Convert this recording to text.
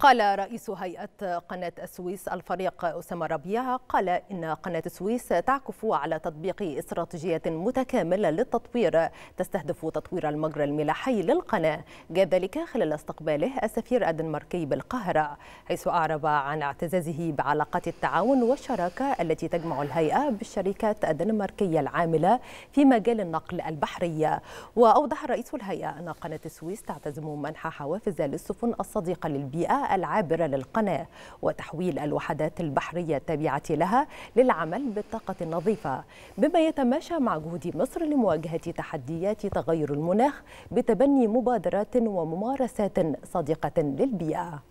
قال رئيس هيئة قناة السويس الفريق أسامة ربيع قال إن قناة السويس تعكف على تطبيق استراتيجية متكاملة للتطوير تستهدف تطوير المجرى الملاحي للقناة جاء ذلك خلال استقباله السفير الدنماركي بالقاهرة حيث أعرب عن اعتزازه بعلاقات التعاون والشراكة التي تجمع الهيئة بالشركات الدنماركية العاملة في مجال النقل البحرية وأوضح رئيس الهيئة أن قناة السويس تعتزم منح حوافز للسفن الصديقة للبيئة العابرة للقناة وتحويل الوحدات البحرية التابعة لها للعمل بالطاقة النظيفة بما يتماشى مع جهود مصر لمواجهة تحديات تغير المناخ بتبني مبادرات وممارسات صادقة للبيئة